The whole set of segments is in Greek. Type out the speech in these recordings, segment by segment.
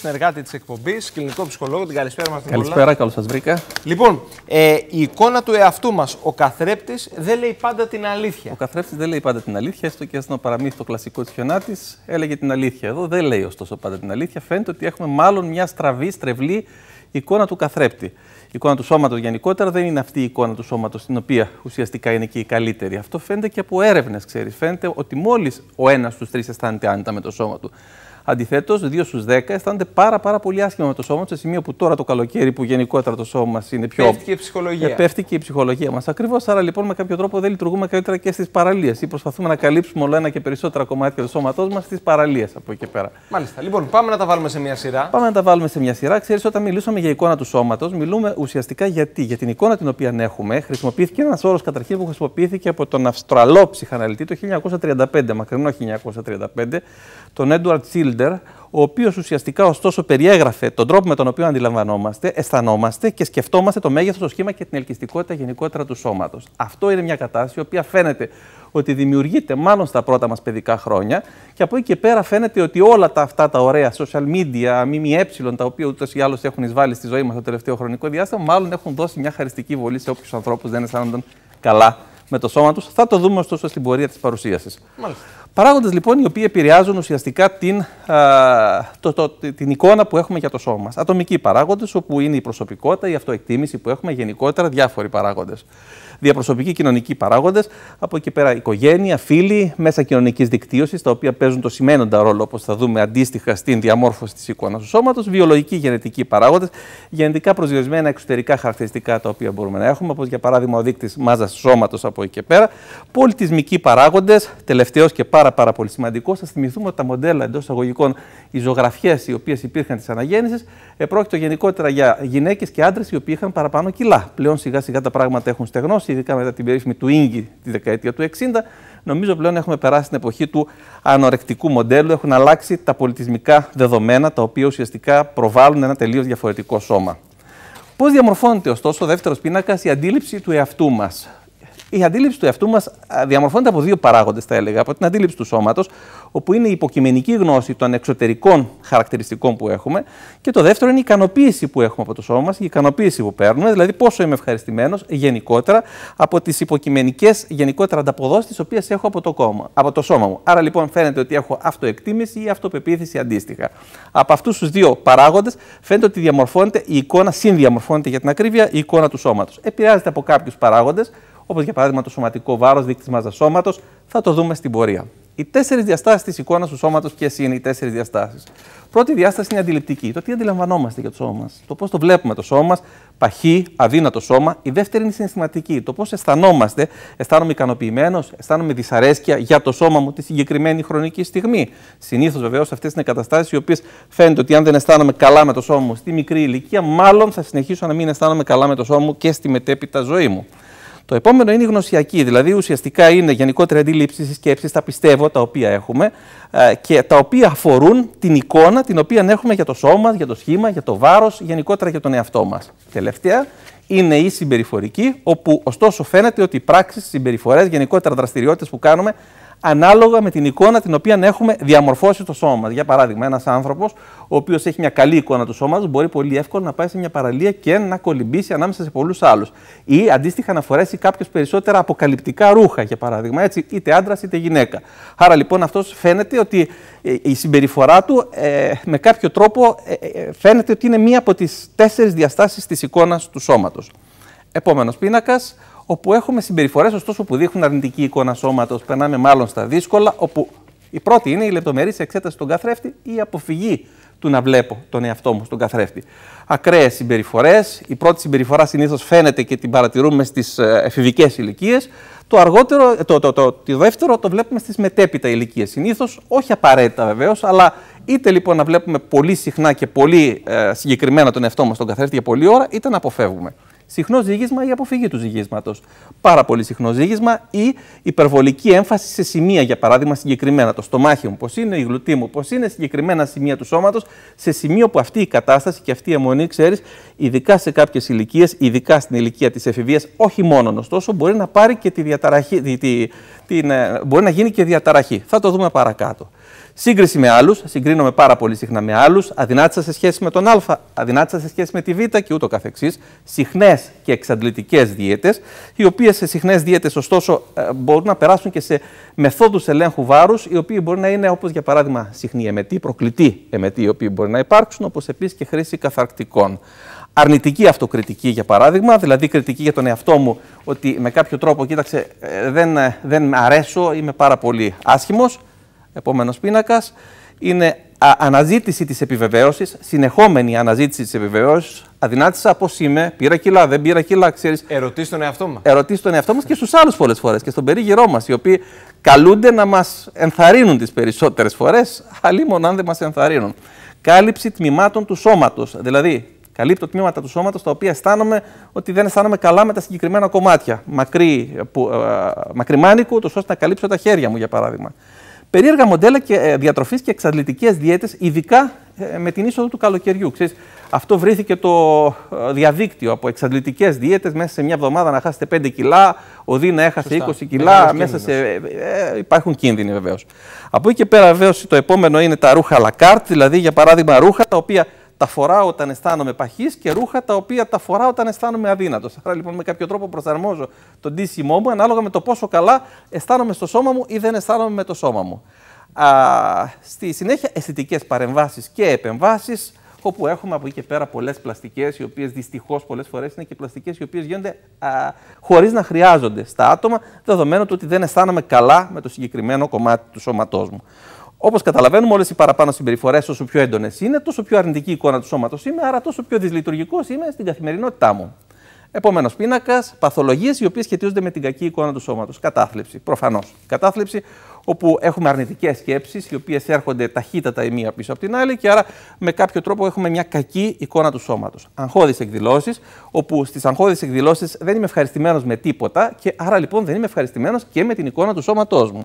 συνεργάτη της εκπομπής, κλινικό ψυχολόγο. Την καλησπέρα μας. Καλησπέρα, καλώς σας βρήκα. Λοιπόν, ε, η εικόνα του εαυτού μας, ο καθρέπτης, δεν λέει πάντα την αλήθεια. Ο καθρέπτης δεν λέει πάντα την αλήθεια, έστω και στο παραμύθι το κλασικό της Χιονάτης έλεγε την αλήθεια. Εδώ δεν λέει ωστόσο πάντα την αλήθεια. Φαίνεται ότι έχουμε μάλλον μια στραβή, στρεβλή εικόνα του καθρέπτη. Η εικόνα του σώματος γενικότερα δεν είναι αυτή η εικόνα του σώματος, την οποία ουσιαστικά είναι και η καλύτερη. Αυτό φαίνεται και από έρευνες, ξέρεις. Φαίνεται ότι μόλις ο ένας στους τρεις αισθάνεται άνετα με το σώμα του. Αντιθέτως, 2 στου 10 αισθάνονται πάρα, πάρα πολύ άσχημα με το σώμα τους, σε σημείο που τώρα το καλοκαίρι, που γενικότερα το σώμα μας είναι πιο. Πέφτει και η ψυχολογία. Ε, πέφτει και η ψυχολογία μας. Ακριβώς. Άρα λοιπόν, με κάποιο τρόπο δεν λειτουργούμε καλύτερα και στις παραλίες ή προσπαθούμε να καλύψουμε όλο ένα και περισσότερα κομμάτια του σώματός μας στις παραλίες από εκεί πέρα. Μάλιστα. Λοιπόν, πάμε να τα βάλουμε σε μια σειρά. Πάμε να τα βάλουμε σε μια σειρά. Ξέρεις, όταν μιλούσαμε για εικόνα του σώματος, μιλούμε ουσιαστικά γιατί. Για την εικόνα την οποία έχουμε, χρησιμοποιήθηκε ένας όρος καταρχήν που χρησιμοποιήθηκε από τον Αυστραλό ψυχαναλυτή το 1935, μακρινό 1935, τον Έντουαρτ Σίλντ ο οποίος ουσιαστικά ωστόσο περιέγραφε τον τρόπο με τον οποίο αντιλαμβανόμαστε, αισθανόμαστε και σκεφτόμαστε το μέγεθος το σχήμα και την ελκυστικότητα γενικότερα του σώματος. Αυτό είναι μια κατάσταση η οποία φαίνεται ότι δημιουργείται μάλλον στα πρώτα μας παιδικά χρόνια και από εκεί και πέρα φαίνεται ότι όλα τα αυτά τα ωραία social media, ΜΜΕ, τα οποία ούτως ή άλλως έχουν εισβάλει στη ζωή μας το τελευταίο χρονικό διάστημα, μάλλον έχουν δώσει μια χαριστική βολή σε όποιους ανθρώπους δεν αισθάνονταν καλά με το σώμα τους. Θα το δούμε ωστόσο στην πορεία της παρουσίασης. Παράγοντες λοιπόν οι οποίοι επηρεάζουν ουσιαστικά την, το, το, την εικόνα που έχουμε για το σώμα μας. Ατομικοί παράγοντες, όπου είναι η προσωπικότητα, η αυτοεκτίμηση που έχουμε γενικότερα, διάφοροι παράγοντες διαπροσωπικοί κοινωνικοί παράγοντες. Από εκεί πέρα οικογένεια, φίλοι, μέσα κοινωνικής δικτύωσης, τα οποία παίζουν το σημαίνοντα ρόλο, όπως θα δούμε αντίστοιχα στην διαμόρφωση της εικόνας του σώματος, βιολογικοί γενετικοί παράγοντες, γενετικά προσδιορισμένα εξωτερικά χαρακτηριστικά τα οποία μπορούμε να έχουμε, όπως για παράδειγμα ο δείκτης μάζας σώματος από εκεί και πέρα, πολιτισμικοί παράγοντες, τελευταίος και πάρα, πάρα πολύ σημαντικός. Θα θυμηθούμε ότι τα μοντέλα εντός αγωγικών, οι ζωγραφιές οι οποίες υπήρχαν της αναγέννησης, επρόκειτο γενικότερα για γυναίκες και άντρες οι οποίοι είχαν παραπάνω κιλά. Πλέον σιγά σιγά τα πράγματα έχουν στεγνώσει ειδικά μετά την περίφημη του γκη τη δεκαετία του 60, νομίζω πλέον έχουμε περάσει την εποχή του ανορεκτικού μοντέλου. Έχουν αλλάξει τα πολιτισμικά δεδομένα, τα οποία ουσιαστικά προβάλλουν ένα τελείως διαφορετικό σώμα. Πώς διαμορφώνεται ωστόσο ο δεύτερος πίνακας η αντίληψη του εαυτού μας. Η αντίληψη του εαυτού μας διαμορφώνεται από δύο παράγοντες, θα έλεγα. Από την αντίληψη του σώματος, όπου είναι η υποκειμενική γνώση των εξωτερικών χαρακτηριστικών που έχουμε. Και το δεύτερο είναι η ικανοποίηση που έχουμε από το σώμα μας, η ικανοποίηση που παίρνουμε, δηλαδή πόσο είμαι ευχαριστημένος γενικότερα από τις υποκειμενικές γενικότερα ανταποδόσεις τις οποίες έχω από το, κόμμα, από το σώμα μου. Άρα λοιπόν φαίνεται ότι έχω αυτοεκτίμηση ή αυτοπεποίθηση αντίστοιχα. Από αυτούς τους δύο παράγοντες φαίνεται ότι διαμορφώνεται η εικόνα, συνδιαμορφώνεται για την ακρίβεια η εικόνα του σώματος. Επηρεάζεται από κάποιους παράγοντες όπως για παράδειγμα το σωματικό βάρος, δείκτης μάζας σώματος, θα το δούμε στην πορεία. Οι τέσσερις διαστάσεις της εικόνας του σώματος, ποιες είναι οι τέσσερις διαστάσεις. Πρώτη διάσταση είναι αντιληπτική, το τι αντιλαμβανόμαστε για το σώμα μας, το πώς το βλέπουμε το σώμα μας, παχύ, αδύνατο σώμα. Η δεύτερη είναι συναισθηματική, το πώς αισθανόμαστε, αισθάνομαι ικανοποιημένος, αισθάνομαι δυσαρέσκεια για το σώμα μου τη συγκεκριμένη χρονική στιγμή. Συνήθως βεβαίως αυτέ είναι καταστάσει οι οποίες φαίνεται ότι αν δεν αισθάνομαι καλά με το σώμα μου στη μικρή ηλικία, μάλλον θα συνεχίσω να μην αισθάνομαι καλά με το σώμα μου και στη μετέπειτα ζωή μου. Το επόμενο είναι η γνωσιακή, δηλαδή ουσιαστικά είναι γενικότερα αντίληψη ή σκέψει, τα πιστεύω τα οποία έχουμε ε, και τα οποία αφορούν την εικόνα την οποία έχουμε για το σώμα, για το σχήμα, για το βάρος, γενικότερα για τον εαυτό μας. Τελευταία είναι η συμπεριφορική, όπου ωστόσο φαίνεται ότι οι πράξεις, συμπεριφορές, γενικότερα δραστηριότητες που κάνουμε ανάλογα με την εικόνα την οποία έχουμε διαμορφώσει το σώμα Για παράδειγμα, ένας άνθρωπος, ο οποίος έχει μια καλή εικόνα του σώματος, μπορεί πολύ εύκολα να πάει σε μια παραλία και να κολυμπήσει ανάμεσα σε πολλούς άλλους. Ή αντίστοιχα να φορέσει κάποιο περισσότερα αποκαλυπτικά ρούχα, για παράδειγμα, έτσι, είτε άντρας είτε γυναίκα. Άρα λοιπόν αυτός φαίνεται ότι ε, η αντιστοιχα να φορεσει καποιο περισσοτερα αποκαλυπτικα ρουχα για παραδειγμα ειτε αντρα ειτε γυναικα αρα λοιπον αυτο φαινεται οτι η συμπεριφορα του ε, με κάποιο τρόπο ε, ε, φαίνεται ότι είναι μία από τις τέσσερις διαστάσεις της εικόνας του σώματος. Επόμενος πίνακας, όπου έχουμε συμπεριφορές ωστόσο που δείχνουν αρνητική εικόνα σώματος, περνάμε μάλλον στα δύσκολα, όπου η πρώτη είναι η λεπτομερής εξέταση στον καθρέφτη ή η αποφυγή του να βλέπω τον εαυτό μου στον καθρέφτη. Ακραίες συμπεριφορές. Η πρώτη συμπεριφορά συνήθως φαίνεται και την παρατηρούμε στις ε, εφηβικές ηλικίες. Το, αργότερο, το, το, το, δεύτερο το βλέπουμε στις μετέπειτα ηλικίες. Συνήθως, όχι απαραίτητα βεβαίως, αλλά είτε λοιπόν να βλέπουμε πολύ συχνά και πολύ ε, συγκεκριμένα τον εαυτό μας τον καθρέφτη για πολλή ώρα, είτε να αποφεύγουμε συχνό ζύγισμα ή αποφυγή του ζυγίσματος. Πάρα πολύ συχνό ζύγισμα ή υπερβολική έμφαση σε σημεία, για παράδειγμα συγκεκριμένα. Το στομάχι μου πώς είναι, η γλουτή μου πώς είναι, συγκεκριμένα σημεία του σώματος, σε σημείο που αυτή η κατάσταση και αυτή η αιμονή, ξέρεις, ειδικά σε κάποιες ηλικίες, ειδικά στην ηλικία της εφηβείας, όχι μόνον ωστόσο, μπορεί να πάρει και τη, διαταραχή, τη, ε, μπορεί να γίνει και διαταραχή. Θα το δούμε παρακάτω. Σύγκριση με άλλους, συγκρίνομαι πάρα πολύ συχνά με άλλους, αδυνάτησα σε σχέση με τον Α, αδυνάτησα σε σχέση με τη Β και ούτω καθεξής. Συχνές και εξαντλητικές δίαιτες, οι οποίες σε συχνές δίαιτες, ωστόσο, ε, μπορούν να περάσουν και σε μεθόδους ελέγχου βάρους, οι οποίοι μπορεί να είναι όπως για παράδειγμα συχνή εμετή, προκλητή εμετή, οι οποίοι μπορεί να υπάρξουν, όπως επίσης και χρήση καθαρκτικών αρνητική αυτοκριτική, για παράδειγμα, δηλαδή κριτική για τον εαυτό μου ότι με κάποιο τρόπο, κοίταξε, ε, δεν, ε, δεν αρέσω, είμαι πάρα πολύ άσχημος, επόμενο πίνακας. είναι αναζήτηση της επιβεβαίωσης, συνεχόμενη αναζήτηση της επιβεβαίωσης, Αδυνάτησα πώς είμαι, πήρα κιλά, δεν πήρα κιλά, ξέρεις. Ερωτήσει τον εαυτό μα. Ερωτήσει τον εαυτό μας και στους άλλους πολλές φορές και στον περίγυρό μας, οι οποίοι καλούνται να μας ενθαρρύνουν τις περισσότερες φορές, αλλήμον αν δεν μας ενθαρρύνουν. Κάλυψη τμήματων του σώματος, δηλαδή Καλύπτω τμήματα του σώματος τα οποία αισθάνομαι ότι δεν αισθάνομαι καλά με τα συγκεκριμένα κομμάτια. Μακρύ, ε, ώστε να καλύψω τα χέρια μου, για παράδειγμα. Περίεργα μοντέλα και ε, διατροφής και εξαντλητικές διέτε, ειδικά ε, με την είσοδο του καλοκαιριού. Ξέρεις, αυτό βρήθηκε το διαδίκτυο από εξαντλητικές διέτε. Μέσα σε μια εβδομάδα να χάσετε 5 κιλά, ο Δή να έχασε 20 κιλά. Μέσα σε... Ε, υπάρχουν κίνδυνοι βεβαίως. Από εκεί και πέρα, βεβαίως, το επόμενο είναι τα ρούχα la δηλαδή για παράδειγμα ρούχα τα οποία τα φοράω όταν αισθάνομαι παχή και ρούχα τα οποία τα φοράω όταν αισθάνομαι αδύνατος. Άρα λοιπόν με κάποιο τρόπο προσαρμόζω τον τίσιμό μου ανάλογα με το πόσο καλά αισθάνομαι στο σώμα μου ή δεν αισθάνομαι με το σώμα μου. Α, στη συνέχεια αισθητικές παρεμβάσεις και επεμβάσεις, όπου έχουμε από εκεί και πέρα πολλές πλαστικές, οι οποίες δυστυχώς πολλές φορές είναι και πλαστικές οι οποίες γίνονται χωρίς να χρειάζονται στα άτομα, δεδομένου του ότι δεν αισθάνομαι καλά με το συγκεκριμένο κομμάτι του σώματός μου. Όπως καταλαβαίνουμε, όλες οι παραπάνω συμπεριφορές, όσο πιο έντονες είναι, τόσο πιο αρνητική εικόνα του σώματος είμαι, άρα τόσο πιο δυσλειτουργικός είμαι στην καθημερινότητά μου. Επόμενο πίνακας, παθολογίες οι οποίες σχετίζονται με την κακή εικόνα του σώματος. Κατάθλιψη, προφανώς. Κατάθλιψη, όπου έχουμε αρνητικές σκέψεις, οι οποίες έρχονται ταχύτατα η μία πίσω από την άλλη, και άρα με κάποιο τρόπο έχουμε μια κακή εικόνα του σώματος. Αγχώδεις εκδηλώσεις, όπου στις αγχώδεις εκδηλώσεις δεν είμαι ευχαριστημένος με τίποτα, και άρα λοιπόν δεν είμαι ευχαριστημένος και με την εικόνα του σώματός μου.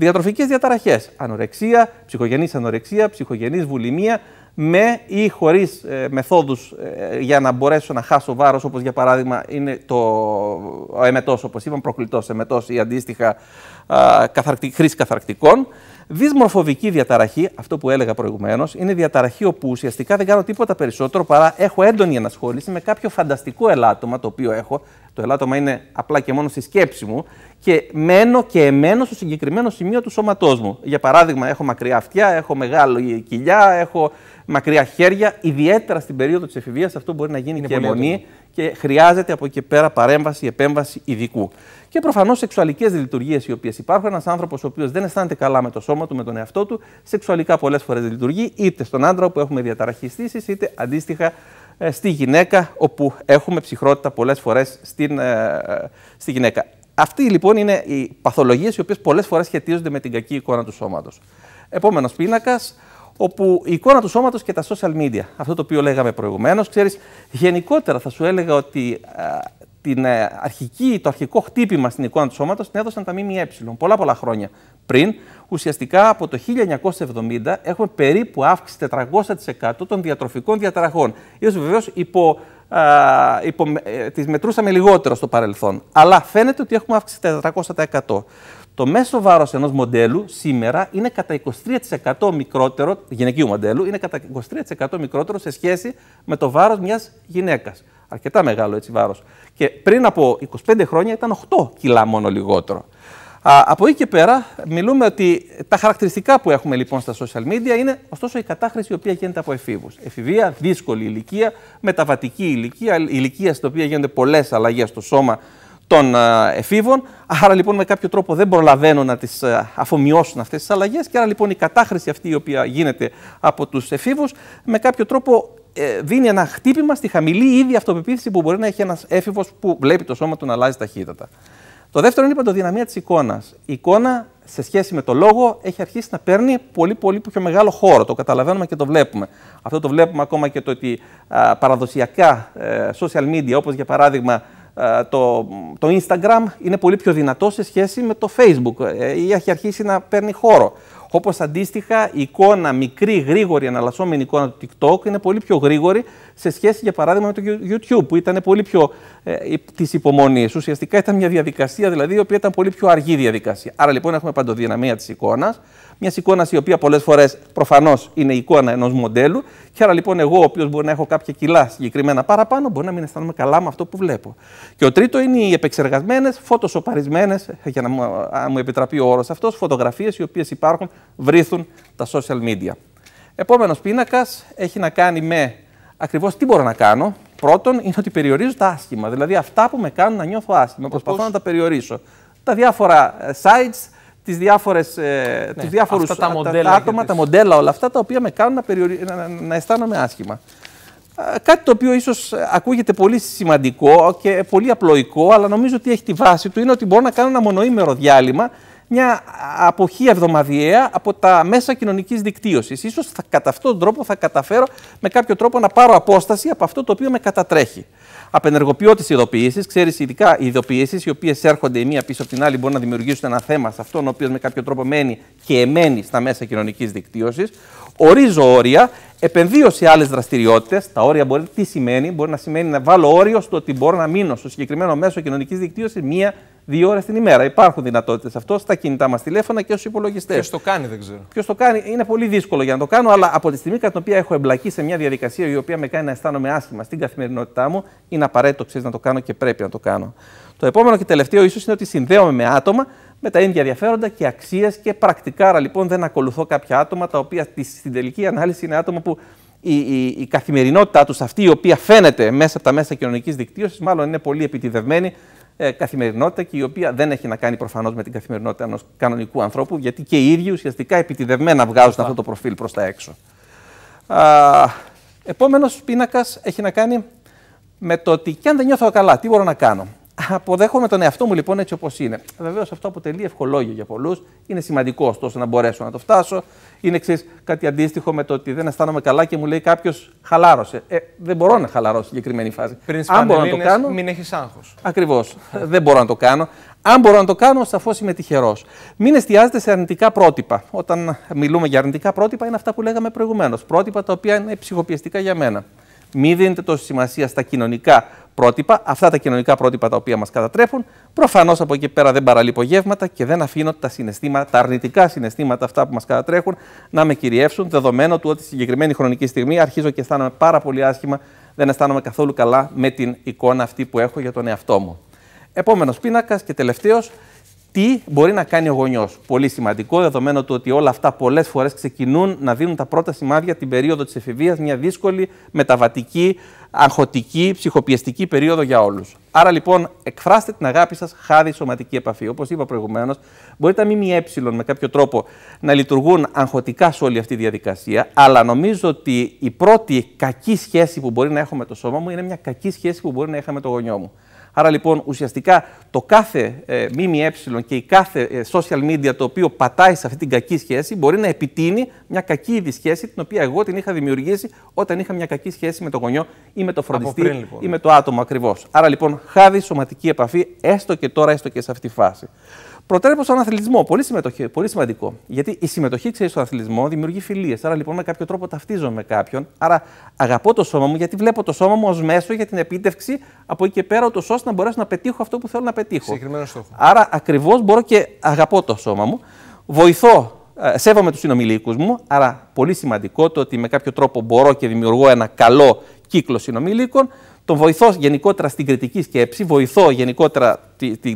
Διατροφικές διαταραχές. Ανορεξία, ψυχογενής ανορεξία, ψυχογενής βουλημία με ή χωρίς ε, μεθόδους ε, για να μπορέσω να χάσω βάρος, όπως για παράδειγμα είναι το, ο εμετός, όπως είπαμε, προκλητός εμετός ή αντίστοιχα χρήση καθαρκτικών. Δυσμορφοβική διαταραχή, αυτό που έλεγα προηγουμένως, είναι διαταραχή όπου ουσιαστικά δεν κάνω τίποτα περισσότερο παρά έχω έντονη ενασχόληση με κάποιο φανταστικό ελάττωμα το οποίο έχω, το ελάττωμα είναι απλά και μόνο στη σκέψη μου και μένω και εμένω στο συγκεκριμένο σημείο του σώματός μου. Για παράδειγμα, έχω μακριά αυτιά, έχω μεγάλη κοιλιά, έχω μακριά χέρια. Ιδιαίτερα στην περίοδο της εφηβείας αυτό μπορεί να γίνει είναι και αιμονή και χρειάζεται από εκεί πέρα παρέμβαση, επέμβαση ειδικού. Και προφανώς σεξουαλικές λειτουργίες οι οποίες υπάρχουν. Ένας άνθρωπος ο οποίος δεν αισθάνεται καλά με το σώμα του, με τον εαυτό του, σεξουαλικά πολλές φορές λειτουργεί είτε στον άντρα που έχουμε διαταραχιστήσει, είτε αντίστοιχα ε, στη γυναίκα, όπου έχουμε ψυχρότητα πολλές φορές στην, ε, ε, στη γυναίκα. Αυτή λοιπόν είναι οι παθολογίες οι οποίες πολλές φορές σχετίζονται με την κακή εικόνα του σώματος. Επόμενος πίνακας, όπου η εικόνα του σώματος και τα social media, αυτό το οποίο λέγαμε προηγουμένως, ξέρεις, γενικότερα θα σου έλεγα ότι την ε, αρχική, το αρχικό χτύπημα στην εικόνα του σώματος την έδωσαν τα ΜΜΕ πολλά πολλά χρόνια πριν. Ουσιαστικά από το 1970 έχουμε περίπου αύξηση 400% των διατροφικών διαταραχών. Ίσως βεβαίως υπό, υπό, ε, τις μετρούσαμε λιγότερο στο παρελθόν, αλλά φαίνεται ότι έχουμε αύξηση 400%. Το μέσο βάρος ενός μοντέλου σήμερα είναι κατά 23% μικρότερο, γυναικείου μοντέλου, είναι κατά 23% μικρότερο σε σχέση με το βάρος μιας γυναίκας. Αρκετά μεγάλο έτσι βάρος. Και πριν από 25 χρόνια ήταν 8 κιλά μόνο λιγότερο. Α, από εκεί και πέρα, μιλούμε ότι τα χαρακτηριστικά που έχουμε λοιπόν στα social media είναι ωστόσο η κατάχρηση η οποία γίνεται από εφήβους. Εφηβεία, δύσκολη ηλικία, μεταβατική ηλικία, ηλικία στην οποία γίνονται πολλές αλλαγές στο σώμα των εφήβων. Άρα λοιπόν με κάποιο τρόπο δεν προλαβαίνουν να τις αφομοιώσουν αυτές τις αλλαγές και άρα λοιπόν η κατάχρηση αυτή η οποία γίνεται από τους εφήβους με κάποιο τρόπο ε, δίνει ένα χτύπημα στη χαμηλή ήδη αυτοπεποίθηση που μπορεί να έχει ένας έφηβος που βλέπει το σώμα του να αλλάζει ταχύτατα. Το δεύτερο είναι η παντοδυναμία της εικόνας. Η εικόνα σε σχέση με το λόγο έχει αρχίσει να παίρνει πολύ, πολύ πιο μεγάλο χώρο. Το καταλαβαίνουμε και το βλέπουμε. Αυτό το βλέπουμε ακόμα και το ότι α, παραδοσιακά ε, social media, όπως για παράδειγμα το, το Instagram, είναι πολύ πιο δυνατό σε σχέση με το Facebook ε, ή έχει αρχίσει να παίρνει χώρο. Όπως αντίστοιχα, η εικόνα, μικρή, γρήγορη, αναλασσόμενη εικόνα του TikTok είναι πολύ πιο γρήγορη σε σχέση, για παράδειγμα, με το YouTube, που ήταν πολύ πιο ε, της υπομονής. Ουσιαστικά ήταν μια διαδικασία, δηλαδή, η οποία ήταν πολύ πιο αργή διαδικασία. Άρα λοιπόν έχουμε παντοδυναμία της εικόνας. Μιας εικόνας η οποία πολλές φορές προφανώς είναι εικόνα ενός μοντέλου. Και άρα λοιπόν εγώ, ο οποίος μπορεί να έχω κάποια κιλά συγκεκριμένα παραπάνω, μπορεί να μην αισθάνομαι καλά με αυτό που βλέπω. Και ο τρίτο είναι οι επεξεργασμένες, φωτοσοπαρισμένες, για να μου επιτραπεί ο όρος αυτός, φωτογραφίες οι οποίες υπάρχουν, βρίθουν τα social media. Επόμενος πίνακας έχει να κάνει με ακριβώς τι μπορώ να κάνω. Πρώτον, είναι ότι περιορίζω τα άσχημα. Δηλαδή αυτά που με κάνουν να νιώθω άσχημα. Προσπαθώ να τα περιορίσω. Τα διάφορα ε, sites, τις διάφορες, ε, ναι, διάφορους τα, άτομα, τα μοντέλα, όλα αυτά τα οποία με κάνουν να, περιορι... να, να αισθάνομαι άσχημα. Κάτι το οποίο ίσως ε, ακούγεται πολύ σημαντικό και πολύ απλοϊκό, αλλά νομίζω ότι έχει τη βάση του, είναι ότι μπορώ να κάνω ένα μονοήμερο διάλειμμα, μια αποχή εβδομαδιαία από τα μέσα κοινωνικής δικτύωσης. Ίσως θα, κατά αυτόν τον τρόπο θα καταφέρω με κάποιο τρόπο να πάρω απόσταση από αυτό το οποίο με κατατρέχει. Απενεργοποιώ τι ειδοποιήσεις. Ξέρεις, ειδικά οι ειδοποιήσεις, οι οποίες έρχονται η μία πίσω από την άλλη, μπορεί να δημιουργήσουν ένα θέμα σε αυτόν, ο οποίος με κάποιο τρόπο μένει και εμένει στα μέσα κοινωνικής δικτύωσης. Ορίζω όρια, επενδύω σε άλλες δραστηριότητες. Τα όρια μπορεί τι σημαίνει, μπορεί να σημαίνει να βάλω όριο στο ότι μπορώ να μείνω στο συγκεκριμένο μέσο κοινωνικής δικτύωσης μία δύο ώρες την ημέρα. Υπάρχουν δυνατότητες αυτό στα κινητά μας τηλέφωνα και στου υπολογιστές. Ποιος το κάνει, δεν ξέρω. Ποιος το κάνει, είναι πολύ δύσκολο για να το κάνω, αλλά από τη στιγμή κατά την οποία έχω εμπλακεί σε μια διαδικασία η οποία με κάνει να αισθάνομαι άσχημα στην καθημερινότητά μου, είναι απαραίτητο ξέρεις να το κάνω και πρέπει να το κάνω. Το επόμενο και τελευταίο ίσως είναι ότι συνδέομαι με άτομα με τα ίδια ενδιαφέροντα και αξίες και πρακτικά. Άρα λοιπόν δεν ακολουθώ κάποια άτομα τα οποία στην τελική ανάλυση είναι άτομα που η, η, η καθημερινότητά τους, αυτή η οποία φαίνεται μέσα από τα μέσα κοινωνικής δικτύωσης, μάλλον είναι πολύ επιτιδευμένη ε, καθημερινότητα και η οποία δεν έχει να κάνει προφανώς με την καθημερινότητα ενός κανονικού ανθρώπου, γιατί και οι ίδιοι ουσιαστικά επιτιδευμένα βγάζουν αυτό το προφίλ προς τα έξω. Επόμενος πίνακας έχει να κάνει με το ότι και αν δεν νιώθω καλά, τι μπορώ να κάνω. Αποδέχομαι τον εαυτό μου λοιπόν έτσι όπως είναι. Βεβαίως αυτό αποτελεί ευχολόγιο για πολλούς. Είναι σημαντικό ωστόσο να μπορέσω να το φτάσω. Είναι ξέρεις, κάτι αντίστοιχο με το ότι δεν αισθάνομαι καλά και μου λέει κάποιος χαλάρωσε. Ε, δεν μπορώ να χαλαρώσω συγκεκριμένη φάση. Πριν Αν μπορώ να το κάνω. Μην έχεις άγχος. Ακριβώς. δεν μπορώ να το κάνω. Αν μπορώ να το κάνω, σαφώ είμαι τυχερός. Μην εστιάζετε σε αρνητικά πρότυπα. Όταν μιλούμε για αρνητικά πρότυπα, είναι αυτά που λέγαμε προηγουμένως. Πρότυπα τα οποία είναι ψυχοπιαστικά για μένα. Μην δίνετε τόση σημασία στα κοινωνικά πρότυπα, αυτά τα κοινωνικά πρότυπα τα οποία μας κατατρέφουν, Προφανώς από εκεί πέρα δεν παραλείπω γεύματα και δεν αφήνω τα συναισθήματα, τα αρνητικά συναισθήματα αυτά που μας κατατρέχουν να με κυριεύσουν, δεδομένου του ότι σε συγκεκριμένη χρονική στιγμή αρχίζω και αισθάνομαι πάρα πολύ άσχημα, δεν αισθάνομαι καθόλου καλά με την εικόνα αυτή που έχω για τον εαυτό μου. Επόμενος πίνακας και τελευταίος τι μπορεί να κάνει ο γονιός. Πολύ σημαντικό, δεδομένου του ότι όλα αυτά πολλές φορές ξεκινούν να δίνουν τα πρώτα σημάδια την περίοδο της εφηβείας, μια δύσκολη, μεταβατική, αγχωτική, ψυχοπιεστική περίοδο για όλους. Άρα λοιπόν, εκφράστε την αγάπη σας χάρη σωματική επαφή. Όπως είπα προηγουμένως, μπορεί τα ΜΜΕ με κάποιο τρόπο να λειτουργούν αγχωτικά σε όλη αυτή τη διαδικασία, αλλά νομίζω ότι η πρώτη κακή σχέση που μπορεί να έχω με το σώμα μου είναι μια κακή σχέση που μπορεί να είχα με το γονιό μου. Άρα λοιπόν ουσιαστικά το κάθε ε, ΜΜΕ και η κάθε ε, social media το οποίο πατάει σε αυτή την κακή σχέση μπορεί να επιτείνει μια κακή είδη σχέση την οποία εγώ την είχα δημιουργήσει όταν είχα μια κακή σχέση με το γονιό ή με το φροντιστή λοιπόν. ή με το άτομο ακριβώς. Άρα λοιπόν χάδι σωματική επαφή έστω και τώρα, έστω και σε αυτή τη φάση. Προτρέπω στον αθλητισμό. Πολύ, πολύ σημαντικό. Γιατί η συμμετοχή ξέρεις, στον αθλητισμό δημιουργεί φιλίες. Άρα λοιπόν με κάποιο τρόπο ταυτίζομαι με κάποιον. Άρα αγαπώ το σώμα μου γιατί βλέπω το σώμα μου ως μέσο για την επίτευξη από εκεί και πέρα, ούτως ώστε να μπορέσω να πετύχω αυτό που θέλω να πετύχω. Συγκεκριμένο στόχο. Άρα ακριβώς μπορώ και αγαπώ το σώμα μου. Βοηθώ ε, σέβομαι τους συνομιλίκους μου, άρα πολύ σημαντικό το ότι με κάποιο τρόπο μπορώ και δημιουργώ ένα καλό κύκλο συνομιλίκων. Τον βοηθώ γενικότερα στην κριτική σκέψη, βοηθώ γενικότερα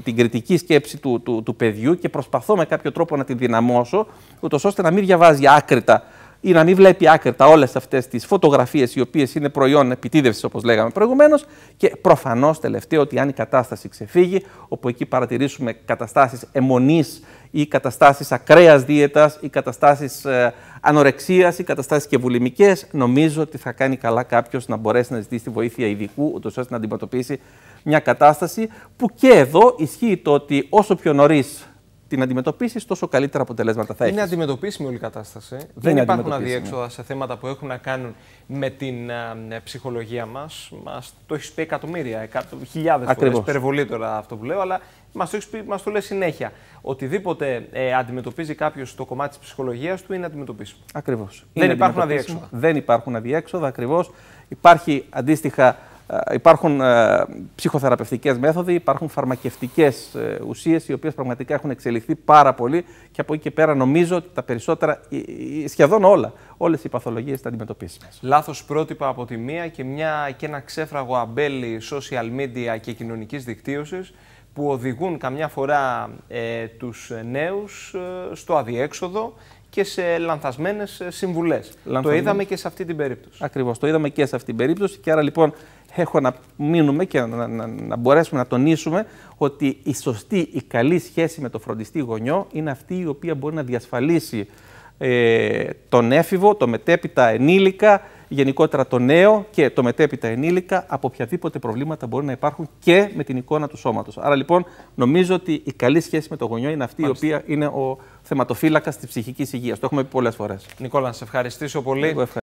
την κριτική σκέψη του, του, του, παιδιού και προσπαθώ με κάποιο τρόπο να την δυναμώσω, ούτως ώστε να μην διαβάζει άκρητα ή να μην βλέπει άκρητα όλες αυτές τις φωτογραφίες οι οποίες είναι προϊόν επιτίδευσης, όπως λέγαμε προηγουμένως. Και προφανώς τελευταίο ότι αν η κατάσταση ξεφύγει, όπου εκεί παρατηρήσουμε καταστάσεις αιμονής ή καταστάσεις ακραίας δίαιτας ή καταστάσεις ε, ανορεξίας ή καταστάσεις και βουλημικές, νομίζω ότι θα κάνει καλά κάποιος να μπορέσει να ζητήσει τη βοήθεια ειδικού, ούτως ώστε να αντιμετωπίσει μια κατάσταση που και εδώ ισχύει το ότι όσο πιο νωρίς την αντιμετωπίσεις, τόσο καλύτερα αποτελέσματα θα έχει. Είναι αντιμετωπίσιμη όλη η κατάσταση. Δεν, υπάρχουν ναι. αδιέξοδα σε θέματα που έχουν να κάνουν με την ε, ψυχολογία μας. Μας το έχεις πει εκατομμύρια, εκατο... χιλιάδες φορές. Περιβολή τώρα αυτό που λέω, αλλά μας το, το λέει συνέχεια. Οτιδήποτε ε, αντιμετωπίζει κάποιος το κομμάτι της ψυχολογίας του είναι αντιμετωπίσιμο. Ακριβώς. Δεν, Δεν υπάρχουν αδιέξοδα. Δεν υπάρχουν αδιέξοδα, ακριβώς. Υπάρχει αντίστοιχα ε, υπάρχουν ε, ψυχοθεραπευτικές μέθοδοι, υπάρχουν φαρμακευτικές ε, ουσίες οι οποίες πραγματικά έχουν εξελιχθεί πάρα πολύ και από εκεί και πέρα νομίζω ότι τα περισσότερα, σχεδόν όλα, όλες οι παθολογίες τα αντιμετωπίσουμε. Λάθος πρότυπα από τη μία και, μια, και ένα ξέφραγο αμπέλι social media και κοινωνικής δικτύωσης που οδηγούν καμιά φορά ε, τους νέους στο αδιέξοδο και σε λανθασμένες ε, συμβουλές. Το είδαμε και σε αυτή την περίπτωση. Ακριβώς. Το είδαμε και σε αυτή την περίπτωση. Και άρα λοιπόν έχω να μείνουμε και να, να, να, μπορέσουμε να τονίσουμε ότι η σωστή, η καλή σχέση με το φροντιστή γονιό είναι αυτή η οποία μπορεί να διασφαλίσει ε, τον έφηβο, το μετέπειτα ενήλικα γενικότερα το νέο και το μετέπειτα ενήλικα από οποιαδήποτε προβλήματα μπορεί να υπάρχουν και με την εικόνα του σώματος. Άρα λοιπόν, νομίζω ότι η καλή σχέση με το γονιό είναι αυτή η οποία είναι ο θεματοφύλακας της ψυχικής υγείας. Το έχουμε πει πολλές φορές. Νικόλα, να σε ευχαριστήσω πολύ.